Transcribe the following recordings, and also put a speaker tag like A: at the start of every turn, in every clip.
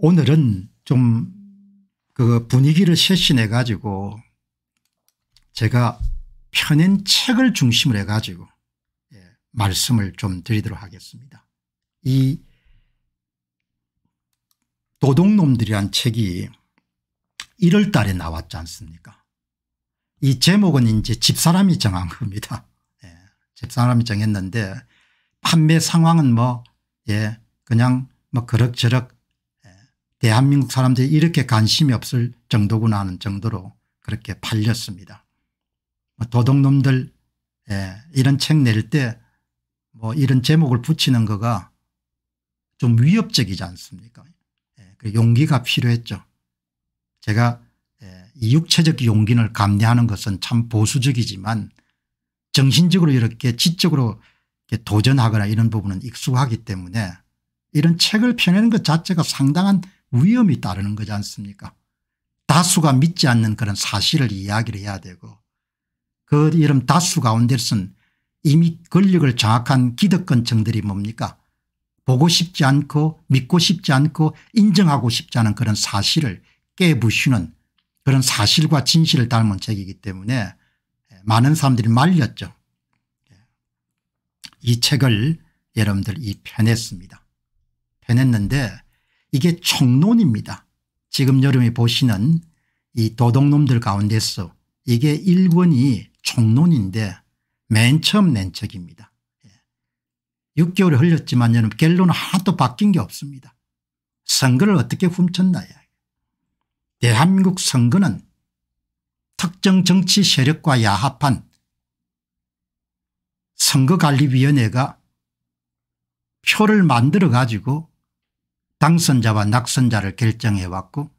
A: 오늘은 좀 그 분위기를 쇄신해 가지고 제가 펴낸 책을 중심으로 해 가지고 예, 말씀을 좀 드리도록 하겠습니다. 이 도둑놈들이란 책이 1월 달에 나왔지 않습니까 이 제목은 이제 집사람이 정한 겁니다. 예, 집사람이 정했는데 판매 상황은 뭐 예, 그냥 뭐 그럭저럭 대한민국 사람들이 이렇게 관심이 없을 정도구나 하는 정도로 그렇게 팔렸습니다. 뭐 도둑놈들 예, 이런 책 낼 때 뭐 이런 제목을 붙이는 거가 좀 위협적이지 않습니까 예, 그 용기가 필요했죠. 제가 예, 육체적 용기를 감내하는 것은 참 보수적이지만 정신적으로 이렇게 지적으로 이렇게 도전하거나 이런 부분은 익숙하기 때문에 이런 책을 펴내는 것 자체가 상당한 위험이 따르는 거지 않습니까 다수가 믿지 않는 그런 사실을 이야기를 해야 되고 그 이름 다수 가운데선 이미 권력을 장악한 기득권층들이 뭡니까 보고 싶지 않고 믿고 싶지 않고 인정하고 싶지 않은 그런 사실을 깨부시는 그런 사실과 진실을 닮은 책이기 때문에 많은 사람들이 말렸죠. 이 책을 여러분들 이 펴냈습니다. 펴냈는데 이게 총론입니다. 지금 여름에 보시는 이도덕놈들 가운데서 이게 1권이 총론인데 맨 처음 낸 책입니다. 6개월이 예. 흘렸지만 여러분 결론은 하나도 바뀐 게 없습니다. 선거를 어떻게 훔쳤나요 대한민국 선거는 특정 정치 세력과 야합한 선거관리위원회가 표를 만들어 가지고 당선자와 낙선자를 결정해 왔고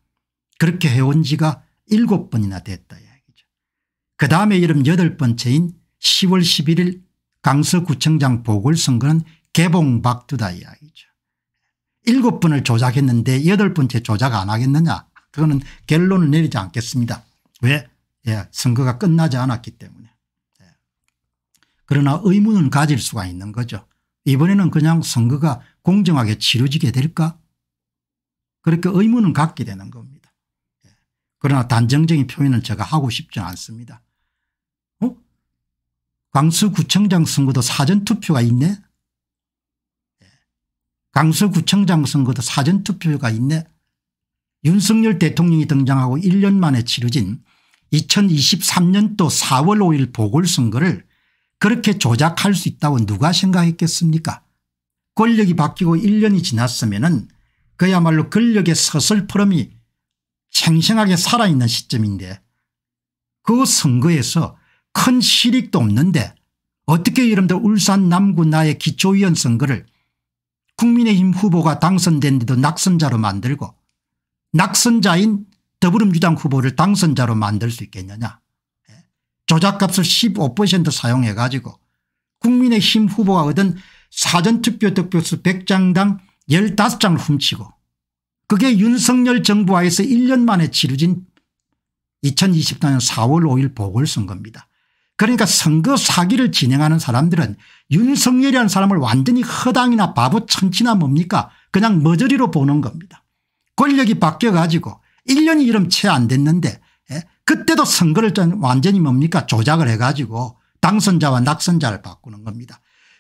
A: 그렇게 해온 지가 7번이나 됐다 이야기죠. 그 다음에 이름 8번째인 10월 11일 강서구청장 보궐선거는 개봉박두다 이야기죠. 7번을 조작했는데 8번째 조작 안 하겠느냐 그거는 결론을 내리지 않겠습니다. 왜 예, 선거가 끝나지 않았기 때문에. 예. 그러나 의문은 가질 수가 있는 거죠. 이번에는 그냥 선거가 공정하게 치루지게 될까 그렇게 의문은 갖게 되는 겁니다. 예. 그러나 단정적인 표현은 제가 하고 싶지 않습니다. 어? 광수구청장 선거도 사전투표가 있네? 예. 강서구청장 선거도 사전투표가 있네? 윤석열 대통령이 등장하고 1년 만에 치러진 2023년도 4월 5일 보궐선거를 그렇게 조작할 수 있다고 누가 생각했겠습니까 권력이 바뀌고 1년이 지났으면 은 그야말로 권력의 서슬퍼름이 생생하게 살아있는 시점인데 그 선거에서 큰 실익도 없는데 어떻게 이른바 울산 남구 나의 기초위원 선거를 국민의힘 후보가 당선된데도 낙선자로 만들고 낙선자인 더불어민주당 후보를 당선자로 만들 수 있겠느냐 예. 조작값을 15% 사용해 가지고 국민의힘 후보가 얻은 사전투표 득표수 100장당 15장을 훔치고 그게 윤석열 정부하에서 1년 만에 치루진 2024년 4월 5일 보궐선거입니다. 그러니까 선거 사기를 진행하는 사람들은 윤석열이라는 사람을 완전히 허당이나 바보 천치나 뭡니까 그냥 머저리로 보는 겁니다. 권력이 바뀌어 가지고 1년이 이름 채 안 됐는데 예? 그때도 선거를 완전히 뭡니까 조작을 해 가지고 당선자와 낙선자를 바꾸는 겁니다.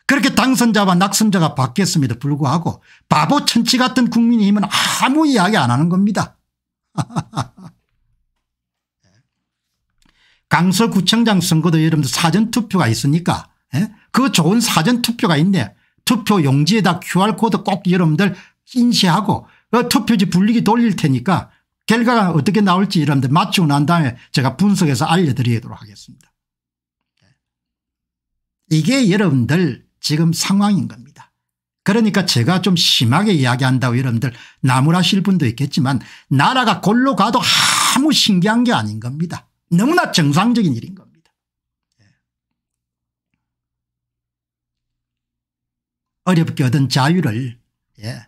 A: 그렇게 당선자와 낙선자가 바뀌었음에도 불구하고 바보 천치 같은 국민의힘은 아무 이야기 안 하는 겁니다. 강서구청장 선거도 여러분들 사전투표가 있으니까 예? 그 좋은 사전투표가 있네. 투표 용지에다 QR코드 꼭 여러분들 인쇄하고 그 투표지 분리기 돌릴 테니까 결과가 어떻게 나올지 여러분들 맞추고 난 다음에 제가 분석해서 알려드리도록 하겠습니다. 예. 이게 여러분들 지금 상황인 겁니다. 그러니까 제가 좀 심하게 이야기한다고 여러분들 나무라실 분도 있겠지만 나라가 골로 가도 아무 신기한 게 아닌 겁니다. 너무나 정상적인 일인 겁니다. 예. 어렵게 얻은 자유를 예.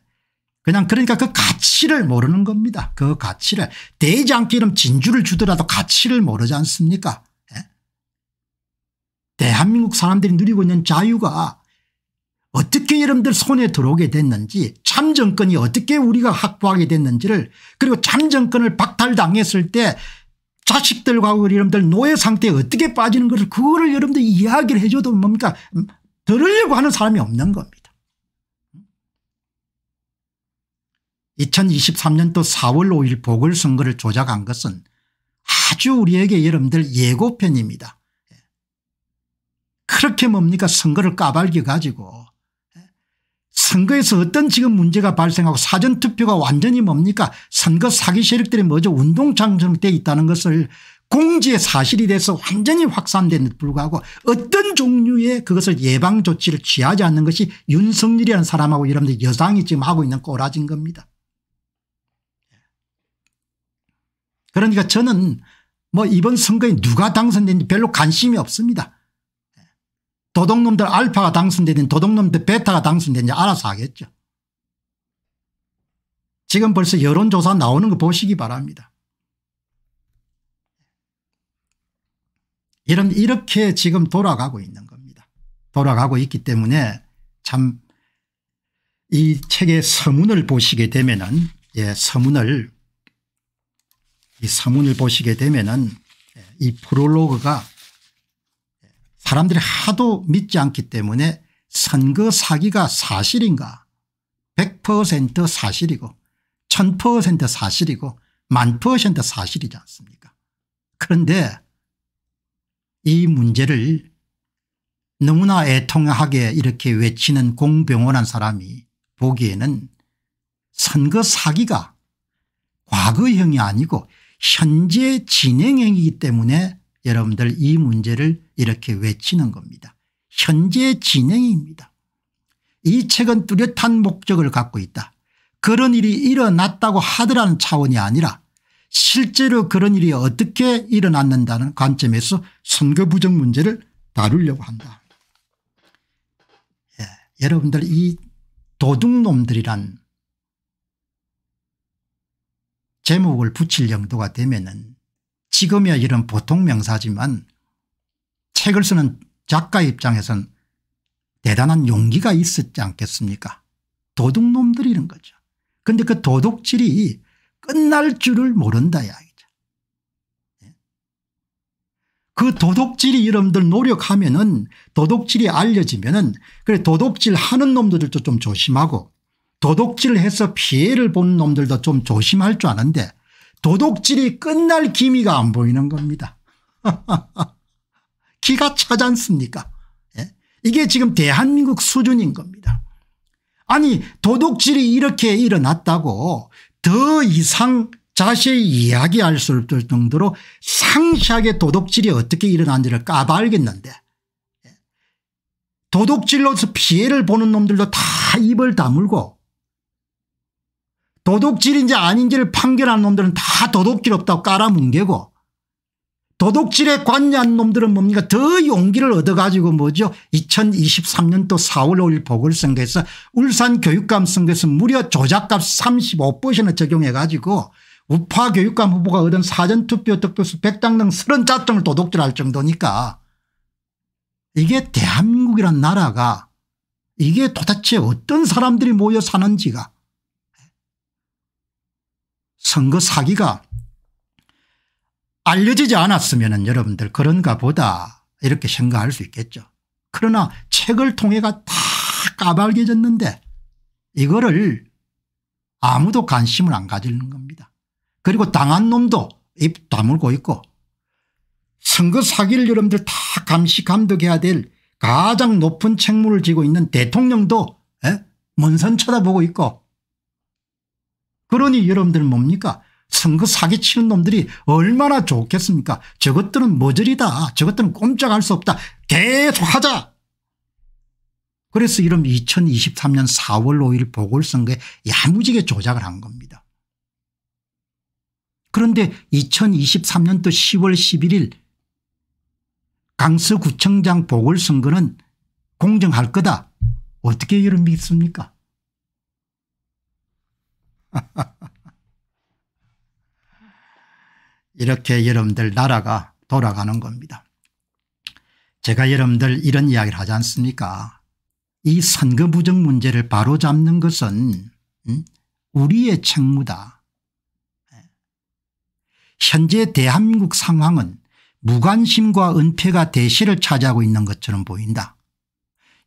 A: 그냥 그러니까 그 가치를 모르는 겁니다. 그 가치를 대장기름 진주를 주더라도 가치를 모르지 않습니까 예. 대한민국 사람들이 누리고 있는 자유가 어떻게 여러분들 손에 들어오게 됐는지 참정권이 어떻게 우리가 확보하게 됐는지를 그리고 참정권을 박탈당했을 때 자식들과 여러분들 노예 상태에 어떻게 빠지는 것을 그거를 여러분들 이야기를 해줘도 뭡니까 음, 들으려고 하는 사람이 없는 겁니다. 2023년도 4월 5일 보궐선거를 조작한 것은 아주 우리에게 여러분들 예고편입니다. 예. 그렇게 뭡니까 선거를 까발게 가지고 선거에서 어떤 지금 문제가 발생하고 사전투표가 완전히 뭡니까 선거 사기 세력들이 먼저 운동장처럼 돼 있다는 것을 공지의 사실이 돼서 완전히 확산된 데 불구하고 어떤 종류의 그것을 예방 조치를 취하지 않는 것이 윤석열이라는 사람하고 여러분들 여당이 지금 하고 있는 꼬라진 겁니다. 그러니까 저는 뭐 이번 선거에 누가 당선된지 별로 관심이 없습니다. 도둑놈들 알파가 당선되든 도둑놈들 베타가 당선되는지 알아서 하겠죠. 지금 벌써 여론조사 나오는 거 보시기 바랍니다. 이런 이렇게 지금 돌아가고 있는 겁니다. 돌아가고 있기 때문에 참 이 책의 서문을 보시게 되면은 예, 서문을 이 서문을 보시게 되면은 예, 이 프롤로그가 사람들이 하도 믿지 않기 때문에 선거 사기가 사실인가 100% 사실이고 1000% 사실이고 1000% 사실이지 않습니까 그런데 이 문제를 너무나 애통하게 이렇게 외치는 공병원한 사람이 보기에는 선거 사기가 과거형이 아니고 현재 진행형이기 때문에 여러분들 이 문제를 이렇게 외치는 겁니다. 현재 진행입니다. 이 책은 뚜렷한 목적을 갖고 있다. 그런 일이 일어났다고 하더라는 차원이 아니라 실제로 그런 일이 어떻게 일어났는다는 관점에서 선거 부정 문제를 다루려고 한다. 예, 여러분들 이 도둑놈들이란 제목을 붙일 정도가 되면 은 지금이야 이런 보통 명사지만 책을 쓰는 작가 입장에선 대단한 용기가 있었지 않겠습니까 도둑놈들이 이 거죠. 그런데 그 도둑질이 끝날 줄을 모른다 이야기죠. 예. 그 도둑질이 여러분들 노력하면 은 도둑질이 알려지면 은 그래 도둑질 하는 놈들도 좀 조심하고 도둑질을 해서 피해를 보는 놈들도 좀 조심할 줄 아는데 도둑질이 끝날 기미가 안 보이는 겁니다. 기가 차지 않습니까 예? 이게 지금 대한민국 수준인 겁니다. 아니 도둑질이 이렇게 일어났다고 더 이상 자세히 이야기할 수 없을 정도로 상시하게 도둑질이 어떻게 일어난지를 까발겠는데 예? 도둑질로서 피해를 보는 놈들도 다 입을 다물고 도둑질인지 아닌지를 판결한 놈들은 다 도둑질 없다고 깔아뭉개고 도둑질에 관여한 놈들은 뭡니까 더 용기를 얻어가지고 뭐죠 2023년도 4월 5일 보궐선거에서 울산 교육감 선거에서 무려 조작값 35%나 적용해 가지고 우파 교육감 후보가 얻은 사전투표 득표수 100당 등 30자점을 도둑질할 정도니까 이게 대한민국이란 나라가 이게 도대체 어떤 사람들이 모여 사는지가 선거 사기가 알려지지 않았으면 여러분들 그런가 보다 이렇게 생각할 수 있겠죠. 그러나 책을 통해가 다 까발겨졌는데 이거를 아무도 관심을 안 가지는 겁니다. 그리고 당한 놈도 입 다물고 있고 선거 사기를 여러분들 다 감시 감독해야 될 가장 높은 책무를 지고 있는 대통령도 예? 먼선 쳐다보고 있고 그러니 여러분들 뭡니까 선거 그 사기치는 놈들이 얼마나 좋겠습니까 저것들은 머저리다 저것들은 꼼짝할 수 없다 계속하자 그래서 이런 2023년 4월 5일 보궐선거에 야무지게 조작을 한 겁니다 그런데 2023년도 10월 11일 강서구청장 보궐선거는 공정할 거다 어떻게 이런 믿습니까 이렇게 여러분들 나라가 돌아가는 겁니다. 제가 여러분들 이런 이야기를 하지 않습니까 이 선거 부정 문제를 바로잡는 것은 음? 우리의 책무다. 현재 대한민국 상황은 무관심과 은폐가 대시를 차지하고 있는 것처럼 보인다.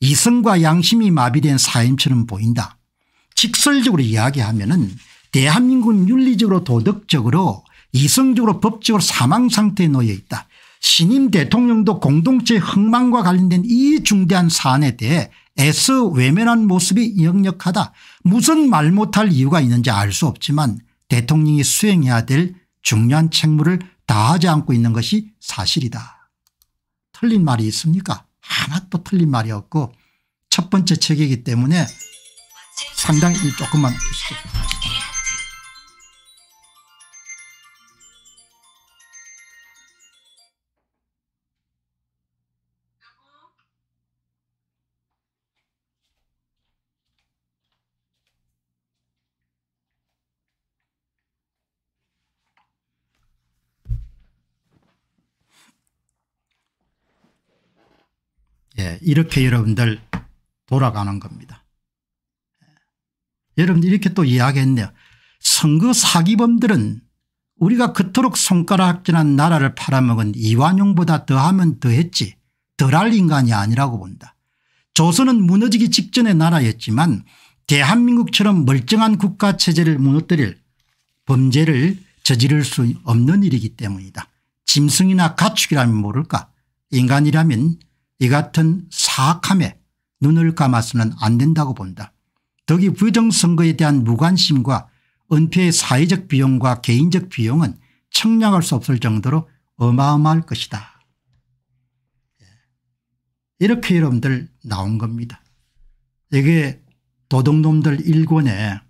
A: 이성과 양심이 마비된 사임처럼 보인다. 직설적으로 이야기하면 은 대한민국은 윤리적으로 도덕적으로 이성적으로 법적으로 사망 상태에 놓여 있다. 신임 대통령도 공동체 흥망과 관련된 이 중대한 사안에 대해 애써 외면한 모습이 역력하다. 무슨 말 못할 이유가 있는지 알 수 없지만 대통령이 수행해야 될 중요한 책무를 다하지 않고 있는 것이 사실이다. 틀린 말이 있습니까? 하나도 틀린 말이 없고 첫 번째 책이기 때문에 상당히 조금만 주시죠. 이렇게 여러분들 돌아가는 겁니다. 여러분 이렇게 또 이야기했네요. 선거 사기범들은 우리가 그토록 손가락질한 나라를 팔아먹은 이완용보다 더하면 더했지 덜할 인간이 아니라고 본다. 조선은 무너지기 직전의 나라였지만 대한민국처럼 멀쩡한 국가체제를 무너뜨릴 범죄를 저지를 수 없는 일이기 때문이다. 짐승이나 가축이라면 모를까 인간이라면 이 같은 사악함에 눈을 감아서는 안 된다고 본다. 덕이 부정선거에 대한 무관심과 은폐의 사회적 비용과 개인적 비용은 청량할 수 없을 정도로 어마어마할 것이다. 예. 이렇게 여러분들 나온 겁니다. 이게 도둑놈들 일권의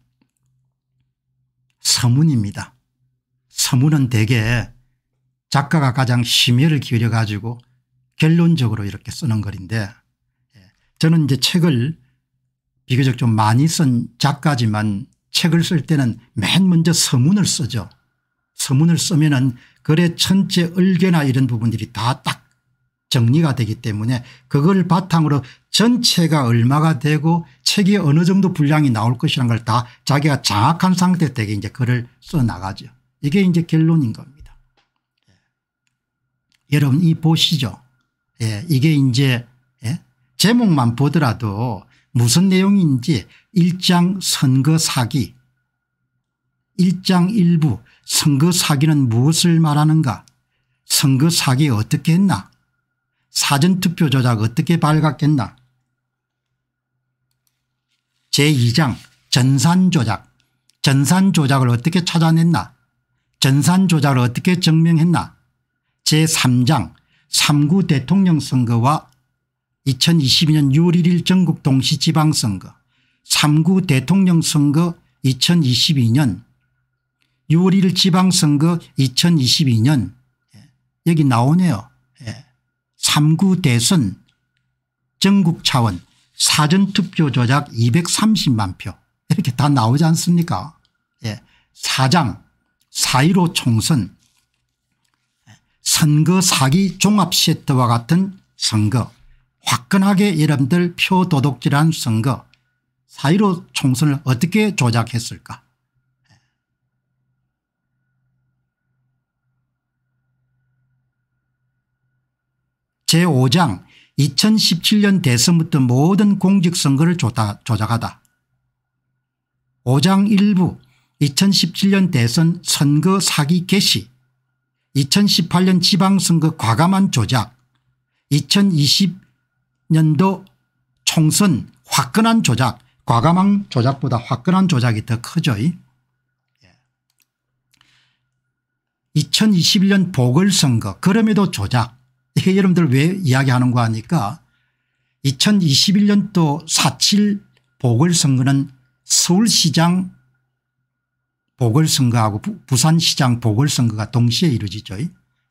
A: 서문입니다. 서문은 대개 작가가 가장 심혈을 기울여 가지고 결론적으로 이렇게 쓰는 글인데 예, 저는 이제 책을 비교적 좀 많이 쓴 작가지만 책을 쓸 때는 맨 먼저 서문을 쓰죠. 서문을 쓰면은 글의 천체 을개나 이런 부분들이 다 딱 정리가 되기 때문에 그걸 바탕으로 전체가 얼마가 되고 책이 어느 정도 분량이 나올 것이라는 걸 다 자기가 장악한 상태 되게 이제 글을 써 나가죠. 이게 이제 결론인 겁니다. 예. 여러분 이 보시죠. 예, 이게 이제 예? 제목만 보더라도 무슨 내용인지 1장 선거 사기 1장 일부 선거 사기는 무엇을 말하는가 선거 사기 어떻게 했나 사전투표 조작 어떻게 발각했나 제2장 전산 조작 전산 조작을 어떻게 찾아냈나 전산 조작을 어떻게 증명했나 제3장 3구 대통령 선거와 2022년 6월 1일 전국 동시지방선거 3구 대통령 선거 2022년 6월 1일 지방선거 2022년 여기 나오네요. 3구 예, 대선 전국 차원 사전투표 조작 230만 표 이렇게 다 나오지 않습니까 예, 사장4.15 총선 선거 사기 종합시트와 같은 선거 화끈하게 여러분들 표 도둑질한 선거 사이로 총선을 어떻게 조작했을까 제5장 2017년 대선부터 모든 공직선거를 조작하다 5장 1부 2017년 대선 선거 사기 개시 2018년 지방선거 과감한 조작 2020년도 총선 화끈한 조작 과감한 조작보다 화끈한 조작이 더 크죠. 2021년 예. 보궐선거 그럼에도 조작 이게 여러분들 왜 이야기하는 거아니까 2021년도 4.7 보궐선거는 서울시장 보궐선거하고 부산시장 보궐선거가 동시에 이루어지죠.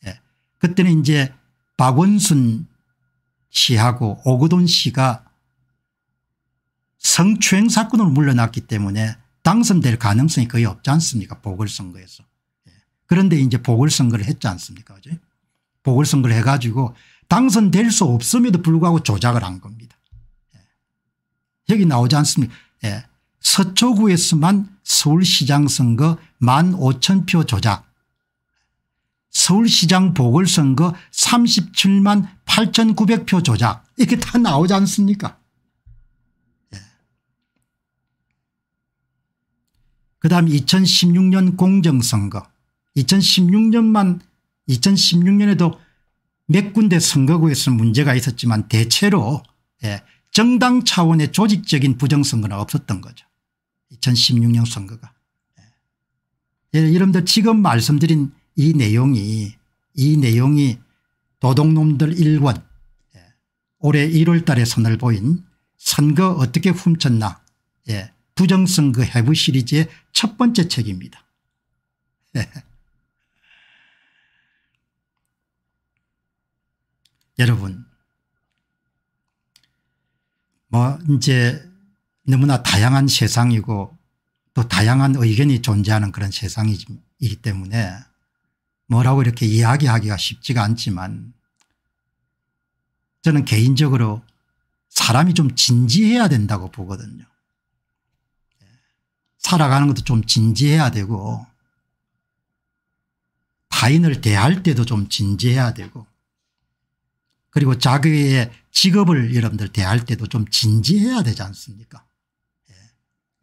A: 예. 그때는 이제 박원순 씨하고 오거돈 씨가 성추행 사건으로 물러났기 때문에 당선될 가능성이 거의 없지 않습니까 보궐선거에서. 예. 그런데 이제 보궐선거를 했지 않습니까 그죠? 보궐선거를 해가지고 당선될 수 없음에도 불구하고 조작을 한 겁니다. 예. 여기 나오지 않습니까 예. 서초구에서만 서울시장 선거 1만 5천 표 조작 서울시장 보궐선거 37만 8,900표 조작 이렇게 다 나오지 않습니까 예. 그 다음 2016년 공정선거 2016년만 2016년에도 몇 군데 선거구에서 문제가 있었지만 대체로 예, 정당 차원의 조직적인 부정선거는 없었던 거죠. 2016년 선거가. 예. 예, 여러분들 지금 말씀드린 이 내용이 이 내용이 도둑놈들 1권 예, 올해 1월 달에 선을 보인 선거 어떻게 훔쳤나 예, 부정선거 해부 시리즈의 첫 번째 책입니다. 예. 여러분 뭐 이제 너무나 다양한 세상이고 또 다양한 의견이 존재하는 그런 세상이기 때문에 뭐라고 이렇게 이야기하기가 쉽지가 않지만 저는 개인적으로 사람이 좀 진지해야 된다고 보거든요. 살아가는 것도 좀 진지해야 되고 타인을 대할 때도 좀 진지해야 되고 그리고 자기의 직업을 여러분들 대할 때도 좀 진지해야 되지 않습니까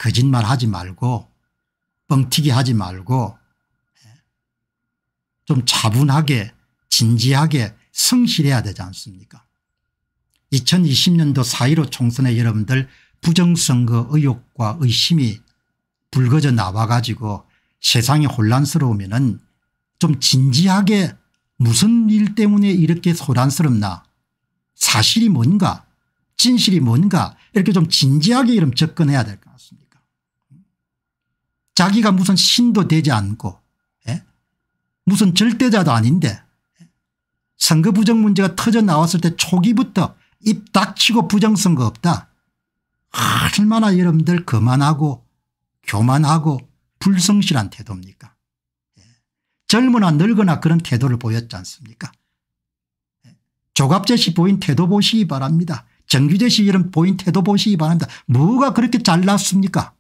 A: 거짓말 하지 말고 뻥튀기 하지 말고 예, 좀 차분하게 진지하게 성실해야 되지 않습니까 2020년도 4.15 총선에 여러분들 부정선거 의혹과 의심이 불거져 나와 가지고 세상이 혼란스러우면 은좀 진지하게 무슨 일 때문에 이렇게 소란스럽나 사실이 뭔가 진실이 뭔가 이렇게 좀 진지하게 이름 접근해야 될 것 같습니다. 자기가 무슨 신도 되지 않고 예? 무슨 절대자도 아닌데 예? 선거 부정 문제가 터져 나왔을 때 초기부터 입 닥치고 부정선거 없다. 얼마나 여러분들 거만하고 교만하고 불성실한 태도입니까 예. 젊으나 늙으나 그런 태도를 보였지 않습니까 예. 조갑재 씨 보인 태도 보시기 바랍니다. 정규재 씨 이런 보인 태도 보시기 바랍니다. 뭐가 그렇게 잘났습니까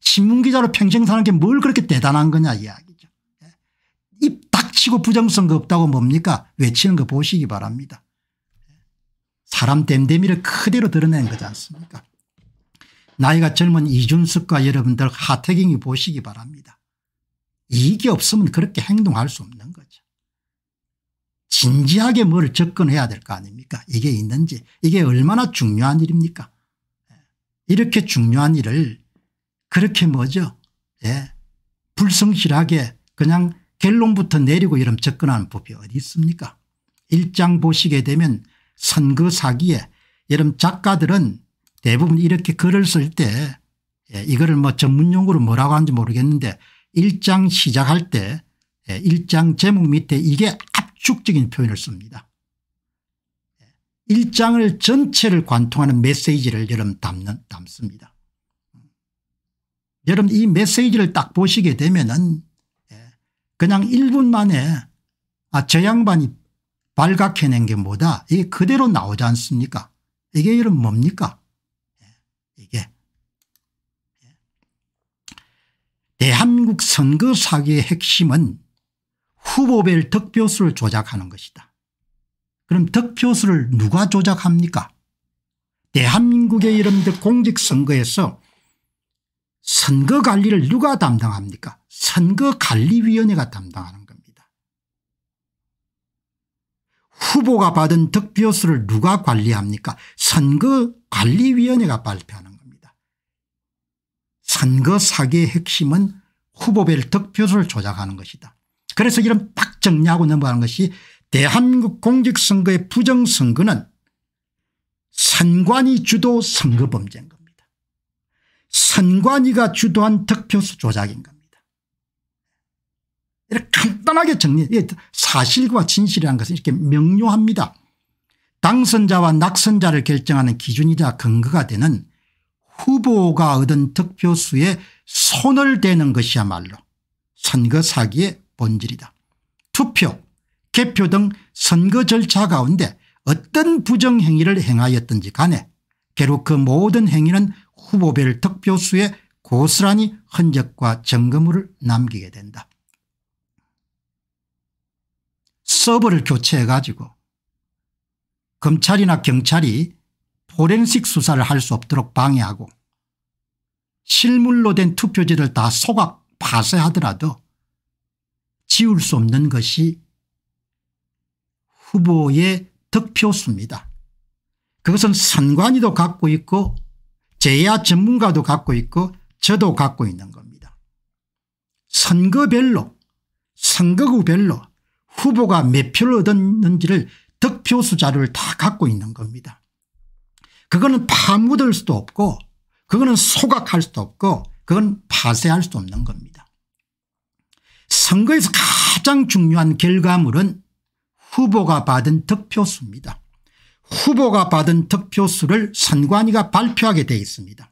A: 신문기자로 평생 사는 게 뭘 그렇게 대단한 거냐 이야기죠. 예. 입 닥치고 부정선거 없다고 뭡니까 외치는 거 보시기 바랍니다. 예. 사람 댐댐이를 그대로 드러낸 거지 않습니까 나이가 젊은 이준석과 여러분들 하태경이 보시기 바랍니다. 이익이 없으면 그렇게 행동할 수 없는 거죠. 진지하게 뭘 접근해야 될 거 아닙니까 이게 있는지 이게 얼마나 중요한 일입니까 예. 이렇게 중요한 일을 그렇게 뭐죠 예. 불성실하게 그냥 결론부터 내리고 이런 접근하는 법이 어디 있습니까 일장 보시게 되면 선거 사기에 여름 작가들은 대부분 이렇게 글을 쓸때 예, 이거를 뭐 전문용어로 뭐라고 하는지 모르겠는데 일장 시작할 때 예, 일장 제목 밑에 이게 압축적인 표현을 씁니다. 예, 일장을 전체를 관통하는 메시지를 여름 담는, 담습니다. 여러분 이 메시지를 딱 보시게 되면은 예, 그냥 1분 만에 아, 저 양반이 발각해낸 게 뭐다. 이게 그대로 나오지 않습니까? 이게 이런 뭡니까? 예, 이게. 예. 대한국 선거 사기의 핵심은 후보별 득표수를 조작하는 것이다. 그럼 득표수를 누가 조작합니까? 대한민국의 이런 공직선거에서 선거 관리를 누가 담당합니까 선거관리위원회가 담당하는 겁니다. 후보가 받은 득표수를 누가 관리합니까 선거관리위원회가 발표하는 겁니다. 선거 사기의 핵심은 후보별 득표수를 조작하는 것이다. 그래서 이런 딱 정리하고 넘어가는 것이 대한민국 공직선거의 부정선거는 선관위 주도 선거범죄인 겁니다. 선관위가 주도한 득표수 조작인 겁니다. 이렇게 간단하게 정리 사실과 진실이라는 것은 이렇게 명료합니다. 당선자와 낙선자를 결정하는 기준이자 근거가 되는 후보가 얻은 득표수에 손을 대는 것이야말로 선거 사기의 본질이다. 투표 개표 등 선거 절차 가운데 어떤 부정행위를 행하였든지 간에 결국 그 모든 행위는 후보별 득표수에 고스란히 흔적과 점검물을 남기게 된다. 서버를 교체해 가지고 검찰이나 경찰이 포렌식 수사를 할 수 없도록 방해하고 실물로 된 투표지를 다 소각 파쇄하더라도 지울 수 없는 것이 후보의 득표수입니다. 그것은 선관위도 갖고 있고 제야 전문가도 갖고 있고 저도 갖고 있는 겁니다. 선거별로 선거구별로 후보가 몇 표를 얻었는지를 득표수 자료를 다 갖고 있는 겁니다. 그거는 파묻을 수도 없고 그거는 소각할 수도 없고 그건 파쇄할 수도 없는 겁니다. 선거에서 가장 중요한 결과물은 후보가 받은 득표수입니다. 후보가 받은 득표수를 선관위가 발표하게 되어 있습니다.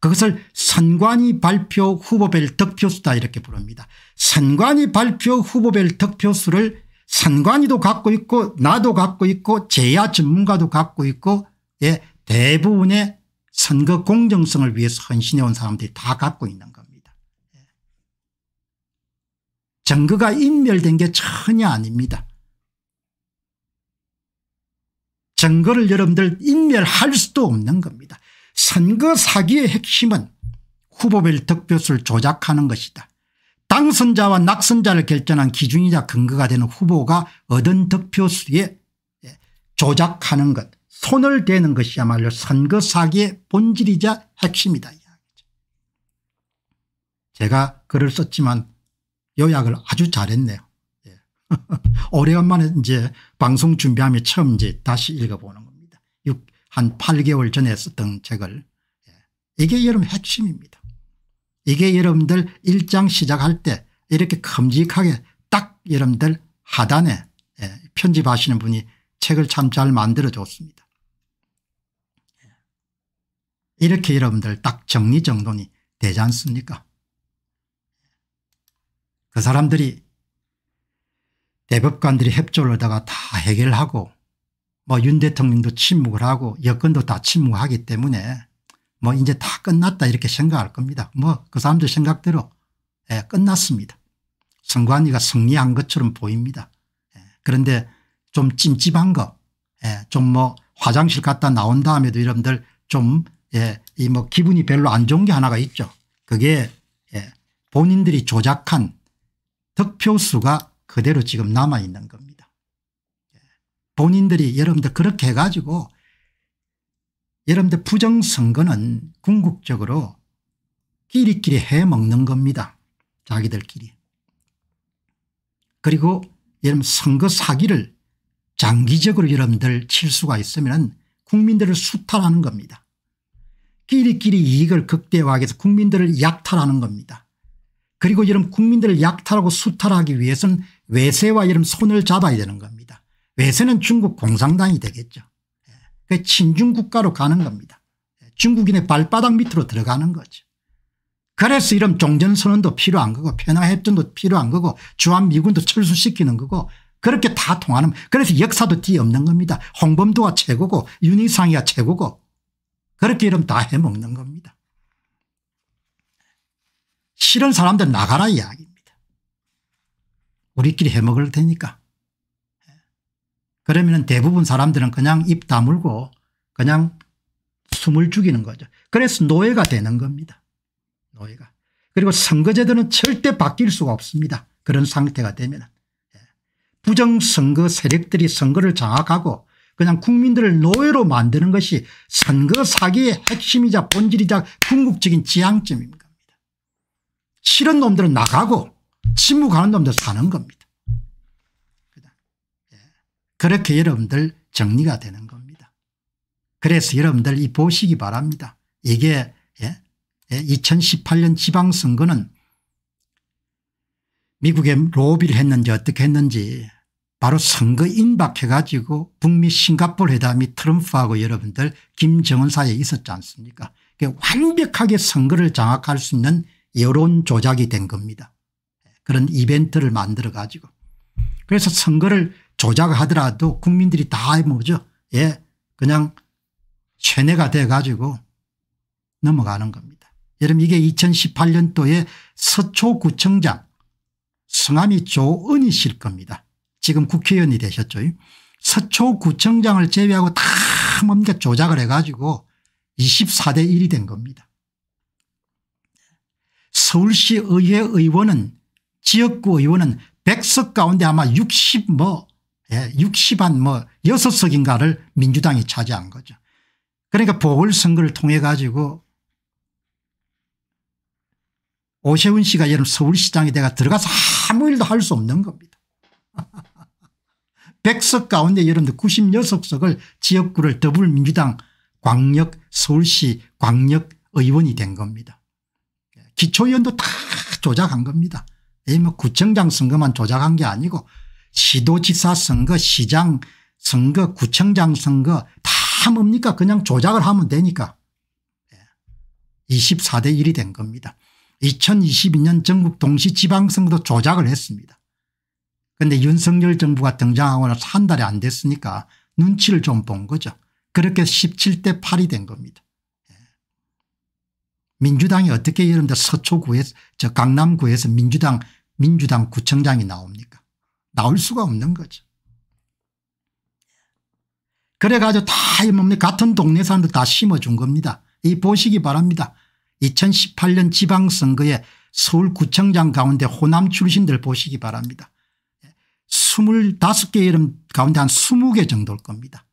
A: 그것을 선관위 발표 후보별 득표수다 이렇게 부릅니다. 선관위 발표 후보별 득표수를 선관위도 갖고 있고 나도 갖고 있고 제야 전문가도 갖고 있고 예, 대부분의 선거 공정성을 위해서 헌신해온 사람들이 다 갖고 있는 겁니다. 정거가 예. 인멸된 게 전혀 아닙니다. 증거를 여러분들 인멸할 수도 없는 겁니다. 선거 사기의 핵심은 후보별 득표수를 조작하는 것이다. 당선자와 낙선자를 결정한 기준이자 근거가 되는 후보가 얻은 득표수에 예, 조작하는 것 손을 대는 것이야말로 선거 사기의 본질이자 핵심이다. 제가 글을 썼지만 요약을 아주 잘했네요. 예. 오래간만에 이제 방송 준비하며 처음 이제 다시 읽어보는 겁니다. 6, 한 8개월 전에 썼던 책을. 예. 이게 여러분 핵심입니다. 이게 여러분들 일장 시작할 때 이렇게 큼직하게 딱 여러분들 하단에 예, 편집하시는 분이 책을 참 잘 만들어줬습니다. 예. 이렇게 여러분들 딱 정리정돈이 되지 않습니까? 그 사람들이 대법관들이 협조를 하다가 다 해결하고 뭐 윤 대통령도 침묵을 하고 여권도다 침묵하기 때문에 뭐 이제 다 끝났다 이렇게 생각할 겁니다. 뭐 그 사람들 생각대로 예, 끝났습니다. 선관위가 승리한 것처럼 보입니다. 예, 그런데 좀 찜찜한 거, 예, 좀뭐 화장실 갔다 나온 다음에도 여러분들 좀, 예, 이뭐 기분이 별로 안 좋은 게 하나가 있죠. 그게, 예, 본인들이 조작한 득표수가 그대로 지금 남아있는 겁니다. 예. 본인들이 여러분들 그렇게 해가지고 여러분들 부정선거는 궁극적으로 끼리끼리 해먹는 겁니다. 자기들끼리. 그리고 여러분 선거 사기를 장기적으로 여러분들 칠 수가 있으면 국민들을 수탈하는 겁니다. 끼리끼리 이익을 극대화하기 위해서 국민들을 약탈하는 겁니다. 그리고 여러분 국민들을 약탈하고 수탈하기 위해서는 외세와 이런 손을 잡아야 되는 겁니다. 외세는 중국 공산당이 되겠죠. 예. 그 친중 국가로 가는 겁니다. 예. 중국인의 발바닥 밑으로 들어가는 거죠. 그래서 이런 종전선언도 필요한 거고 평화협정도 필요한 거고 주한미군도 철수시키는 거고 그렇게 다 통하는 그래서 역사도 뒤엎는 겁니다. 홍범도가 최고고 윤희상이가 최고고 그렇게 이러면 다 해먹는 겁니다. 싫은 사람들 나가라 이야기 우리끼리 해먹을 테니까. 그러면 대부분 사람들은 그냥 입 다물고 그냥 숨을 죽이는 거죠. 그래서 노예가 되는 겁니다. 노예가. 그리고 선거제도는 절대 바뀔 수가 없습니다. 그런 상태가 되면. 예. 부정선거 세력들이 선거를 장악하고 그냥 국민들을 노예로 만드는 것이 선거 사기의 핵심이자 본질이자 궁극적인 지향점입니다. 싫은 놈들은 나가고 침묵하는 놈들 사는 겁니다. 예. 그렇게 여러분들 정리가 되는 겁니다. 그래서 여러분들 이 보시기 바랍니다. 이게 예? 예? 2018년 지방선거는 미국에 로비를 했는지 어떻게 했는지 바로 선거 임박해가지고 북미 싱가폴 회담이 트럼프하고 여러분들 김정은 사이에 있었지 않습니까 완벽하게 선거를 장악할 수 있는 여론 조작이 된 겁니다. 그런 이벤트를 만들어 가지고 그래서 선거를 조작하더라도 국민들이 다 뭐죠 예 그냥 체내가 돼 가지고 넘어가는 겁니다. 여러분 이게 2018년도에 서초구청장 성함이 조은이실 겁니다. 지금 국회의원이 되셨죠. 서초구청장을 제외하고 다 뭔가 조작을 해가지고 24대 1이 된 겁니다. 서울시 의회 의원은 지역구 의원은 100석 가운데 아마 60 뭐, 예, 60한 뭐 6석인가를 민주당이 차지한 거죠. 그러니까 보궐선거를 통해 가지고 오세훈 씨가 예를 서울시장에 내가 들어가서 아무 일도 할 수 없는 겁니다. 100석 가운데 여러분들 96석을 지역구를 더불민주당 광역 서울시 광역 의원이 된 겁니다. 기초위원도다 조작한 겁니다. 이뭐 구청장 선거만 조작한 게 아니고 시도지사 선거 시장 선거 구청장 선거 다 뭡니까 그냥 조작을 하면 되니까 24대 예. 1이 된 겁니다. 2022년 전국 동시지방선거도 조작을 했습니다. 그런데 윤석열 정부가 등장하고 나서 한 달이 안 됐으니까 눈치를 좀 본 거죠. 그렇게 17대 8이 된 겁니다. 예. 민주당이 어떻게 이런데 서초구에서 저 강남구에서 민주당 민주당 구청장이 나옵니까 나올 수가 없는 거죠. 그래가지고 다 이 뭡니까 같은 동네 사람들 다 심어준 겁니다. 이 보시기 바랍니다. 2018년 지방선거에 서울구청장 가운데 호남 출신들 보시기 바랍니다. 25개 이름 가운데 한 20개 정도일 겁니다.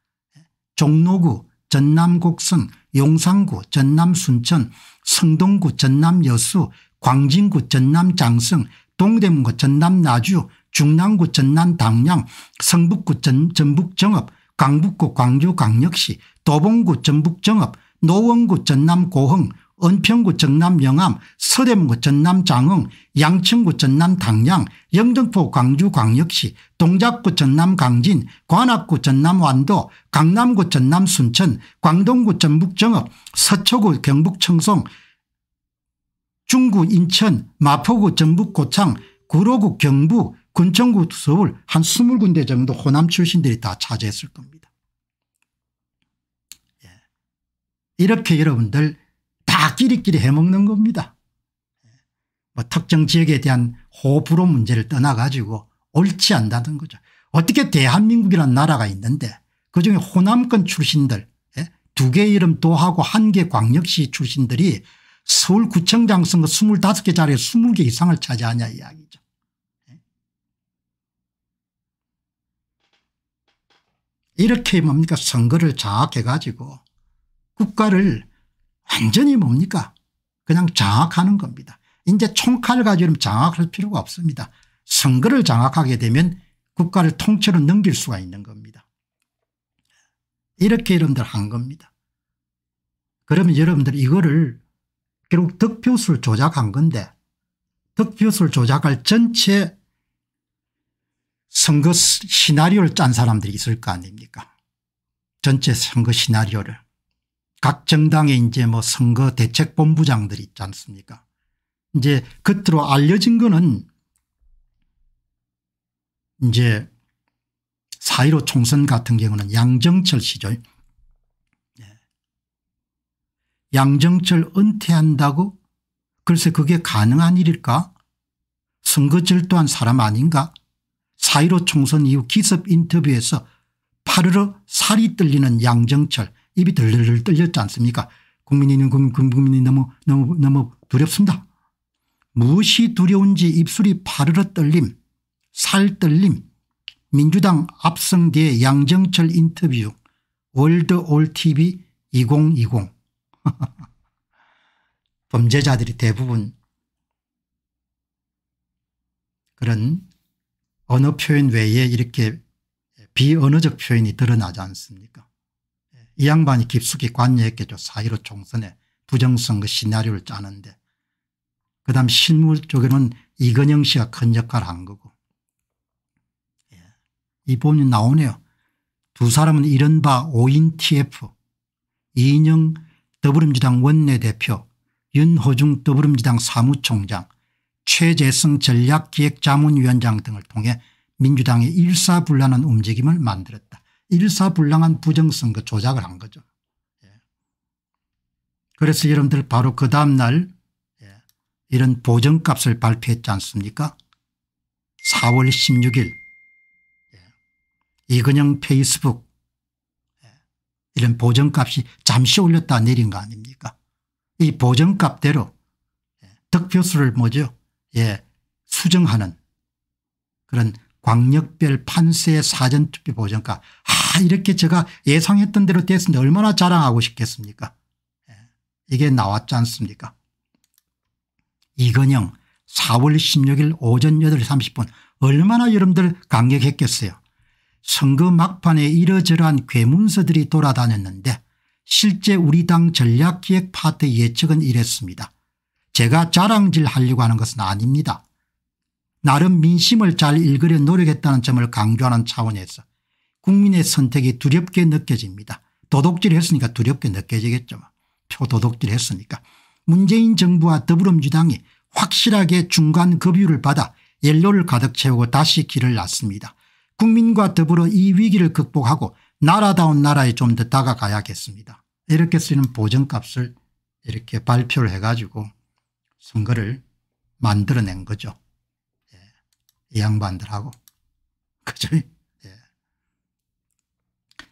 A: 종로구 전남 곡성 용산구 전남 순천 성동구 전남 여수 광진구 전남 장성 동대문구 전남 나주 중랑구 전남 당양 성북구 전, 전북 정읍 강북구 광주 광역시 도봉구 전북 정읍 노원구 전남 고흥 은평구 전남 영암 서대문구 전남 장흥 양천구 전남 당양 영등포 광주 광역시 동작구 전남 강진 관악구 전남 완도 강남구 전남 순천 광동구 전북 정읍 서초구 경북 청송 대구 인천 마포구 전북 고창 구로구 경북 군청구 서울 한 20군데 정도 호남 출신들이 다 차지했을 겁니다. 예. 이렇게 여러분들 다 끼리끼리 해먹는 겁니다. 예. 뭐 특정 지역에 대한 호불호 문제를 떠나가지고 옳지 않다는 거죠. 어떻게 대한민국이라는 나라가 있는데 그중에 호남권 출신들 예? 두개 이름 도하고 한 개 광역시 출신들이 서울구청장 선거 25개 자리에 20개 이상을 차지하냐 이야기죠. 이렇게 뭡니까 선거를 장악해 가지고 국가를 완전히 뭡니까 그냥 장악하는 겁니다. 이제 총칼 가지고 장악할 필요가 없습니다. 선거를 장악하게 되면 국가를 통째로 넘길 수가 있는 겁니다. 이렇게 여러분들 한 겁니다. 그러면 여러분들 이거를 결국 득표수를 조작한 건데 득표수를 조작할 전체 선거 시나리오를 짠 사람들이 있을 거 아닙니까 전체 선거 시나리오를 각 정당의 이제 뭐 선거 대책본부장들이 있지 않습니까 이제 겉으로 알려진 거는 이제 4.15 총선 같은 경우는 양정철 시절 양정철 은퇴한다고? 글쎄 그게 가능한 일일까? 선거절 또한 사람 아닌가? 사1로 총선 이후 기습 인터뷰에서 파르르 살이 떨리는 양정철 입이 들들들 떨렸지 않습니까 국민이 국민이 너무 너무 너무 두렵습니다. 무엇이 두려운지 입술이 파르르 떨림 살 떨림 민주당 압승대 양정철 인터뷰 월드올TV 2020 범죄자들이 대부분 그런 언어 표현 외에 이렇게 비언어적 표현이 드러나지 않습니까 예, 이 양반이 깊숙이 관여했겠죠. 사이로 총선에 부정선거 시나리오를 짜는데 그 다음 실물 쪽에는 이건영 씨가 큰 역할을 한 거고 예. 이 본인 나오네요. 두 사람은 이른바 5인 TF 이인영 더불어민주당 원내대표 윤호중 더불어민주당 사무총장 최재승 전략기획자문위원장 등을 통해 민주당의 일사불란한 움직임을 만들었다. 일사불란한 부정선거 조작을 한 거죠. 예. 그래서 여러분들 바로 그 다음날 예, 이런 보정값을 발표했지 않습니까 4월 16일 예, 이근영 페이스북 이런 보정값이 잠시 올렸다 내린 거 아닙니까 이 보정값대로 예, 득표수를 뭐죠 예 수정하는 그런 광역별 판세 사전투표 보정값 아 이렇게 제가 예상했던 대로 됐으니 얼마나 자랑하고 싶겠습니까 예. 이게 나왔지 않습니까 이건영 4월 16일 오전 8시 30분 얼마나 여러분들 강력했겠어요. 선거 막판에 이러저러한 괴문서들이 돌아다녔는데 실제 우리 당 전략기획 파트 예측은 이랬습니다. 제가 자랑질 하려고 하는 것은 아닙니다. 나름 민심을 잘 읽으려 노력했다는 점을 강조하는 차원에서 국민의 선택이 두렵게 느껴집니다. 도둑질 했으니까 두렵게 느껴지겠죠. 표 도둑질 했으니까. 문재인 정부와 더불어민주당이 확실하게 중간 급유를 받아 연료를 가득 채우고 다시 길을 났습니다. 국민과 더불어 이 위기를 극복하고 나라다운 나라에 좀 더 다가가야겠습니다. 이렇게 쓰는 보정값을 이렇게 발표를 해가지고 선거를 만들어낸 거죠. 예. 이 양반들하고. 그죠? 예.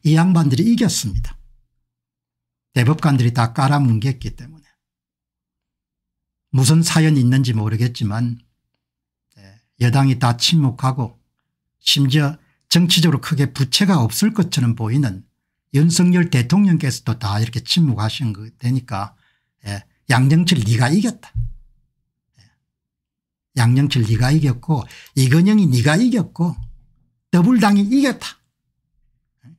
A: 이 양반들이 이겼습니다. 대법관들이 다 깔아뭉갰기 때문에. 무슨 사연이 있는지 모르겠지만 예. 여당이 다 침묵하고 심지어 정치적으로 크게 부채가 없을 것처럼 보이는 윤석열 대통령께서도 다 이렇게 침묵하신 거 되니까 예. 양정철 네가 이겼다. 예. 양정철 네가 이겼고 이건영이 네가 이겼고 더블당이 이겼다. 예.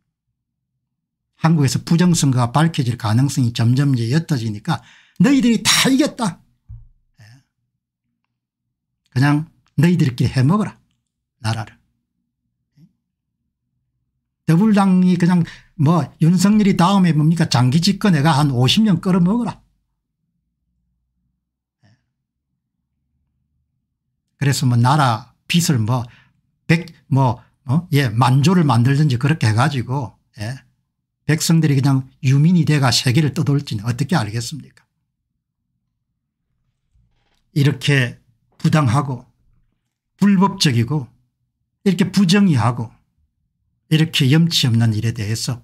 A: 한국에서 부정선거가 밝혀질 가능성이 점점 옅어지니까 너희들이 다 이겼다. 예. 그냥 너희들끼리 해먹어라 나라를. 더불당이 그냥 뭐 윤석열이 다음에 뭡니까 장기 집권 내가 한 50년 끌어먹어라. 그래서 뭐 나라 빚을 뭐 백, 뭐, 어? 예, 만조를 만들든지 그렇게 해가지고, 예. 백성들이 그냥 유민이 돼가 세계를 떠돌지는 어떻게 알겠습니까? 이렇게 부당하고 불법적이고 이렇게 부정의하고 이렇게 염치 없는 일에 대해서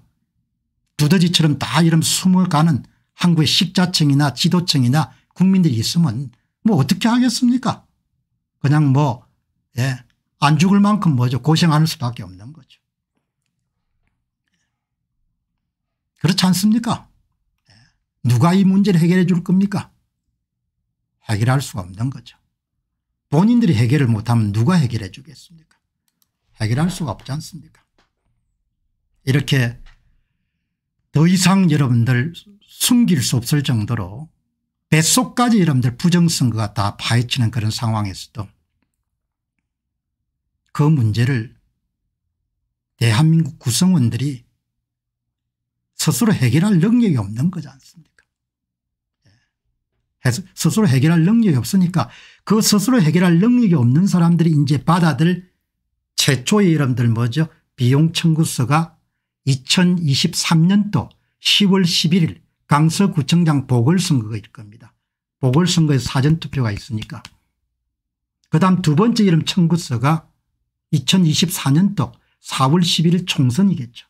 A: 두더지처럼 다 이름 숨어가는 한국의 식자층이나 지도층이나 국민들이 있으면 뭐 어떻게 하겠습니까 그냥 뭐안 예 죽을 만큼 뭐죠 고생하는 수밖에 없는 거죠. 그렇지 않습니까 예, 누가 이 문제를 해결해 줄 겁니까 해결할 수가 없는 거죠. 본인들이 해결을 못하면 누가 해결해 주겠습니까 해결할 수가 없지 않습니까 이렇게 더 이상 여러분들 숨길 수 없을 정도로 뱃속까지 여러분들 부정선거가 다 파헤치는 그런 상황에서도 그 문제를 대한민국 구성원들이 스스로 해결할 능력이 없는 거지 않습니까 예. 스스로 해결할 능력이 없으니까 그 스스로 해결할 능력이 없는 사람들이 이제 받아들 최초의 여러분들 뭐죠 비용 청구서가 2023년도 10월 11일 강서구청장 보궐선거일 가 겁니다. 보궐선거에 사전투표가 있으니까. 그 다음 두 번째 이름 청구서가 2024년도 4월 11일 총선이겠죠.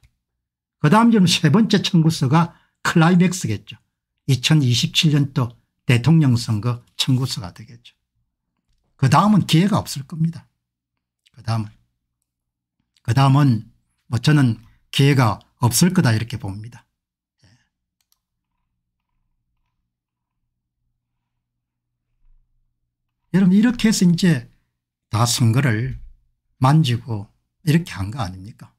A: 그 다음 이름 세 번째 청구서가 클라이맥스겠죠. 2027년도 대통령 선거 청구서가 되겠죠. 그 다음은 기회가 없을 겁니다. 그 다음은. 그 다음은 뭐 저는 기회가 없을 거다 이렇게 봅니다. 예. 여러분 이렇게 해서 이제 다 선거를 만지고 이렇게 한 거 아닙니까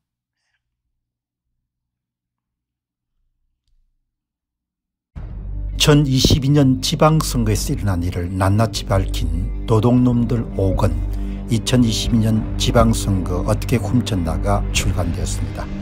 A: 전 22년 지방선거에서 일어난 일을 낱낱이 밝힌 도둑놈들 5권 2022년 지방선거 어떻게 훔쳤나가 출간되었습니다.